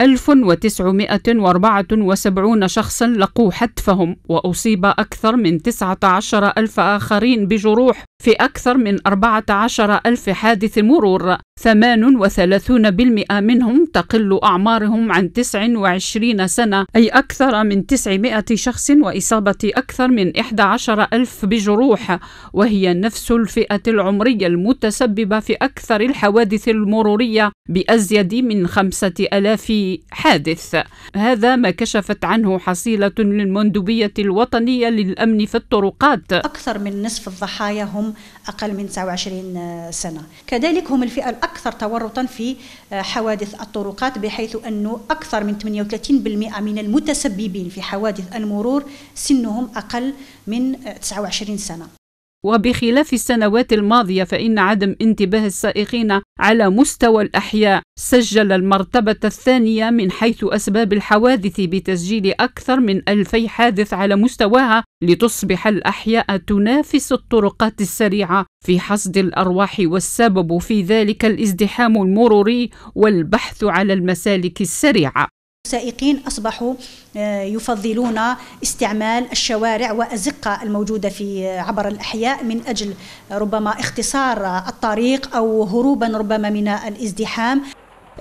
1974 شخصا لقوا حتفهم وأصيب أكثر من 19 ألف آخرين بجروح في أكثر من 14 ألف حادث مرور 38% منهم تقل أعمارهم عن 29 سنة أي أكثر من 900 شخص وإصابة أكثر من 11 ألف بجروح وهي نفس الفئة العمرية المتسببة في أكثر الحوادث المرورية بأزيد من 5000 حادث هذا ما كشفت عنه حصيلة للمندوبية الوطنية للأمن في الطرقات أكثر من نصف الضحايا هم أقل من 29 آه، سنة كذلك هم الفئة الأكثر تورطا في آه، حوادث الطرقات بحيث أنه أكثر من 38% من المتسببين في حوادث المرور سنهم أقل من 29 آه، سنة وبخلاف السنوات الماضية فإن عدم انتباه السائقين على مستوى الأحياء سجل المرتبة الثانية من حيث أسباب الحوادث بتسجيل أكثر من ألفي حادث على مستواها لتصبح الأحياء تنافس الطرقات السريعة في حصد الأرواح والسبب في ذلك الازدحام المروري والبحث على المسالك السريعة السائقين أصبحوا آه، يفضلون استعمال الشوارع وأزقة الموجودة في آه، عبر الأحياء من أجل ربما اختصار الطريق أو هروبا ربما من الازدحام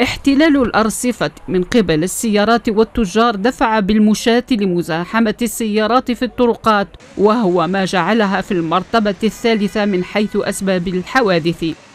احتلال الأرصفة من قبل السيارات والتجار دفع بالمشاة لمزاحمة السيارات في الطرقات وهو ما جعلها في المرتبة الثالثة من حيث أسباب الحوادث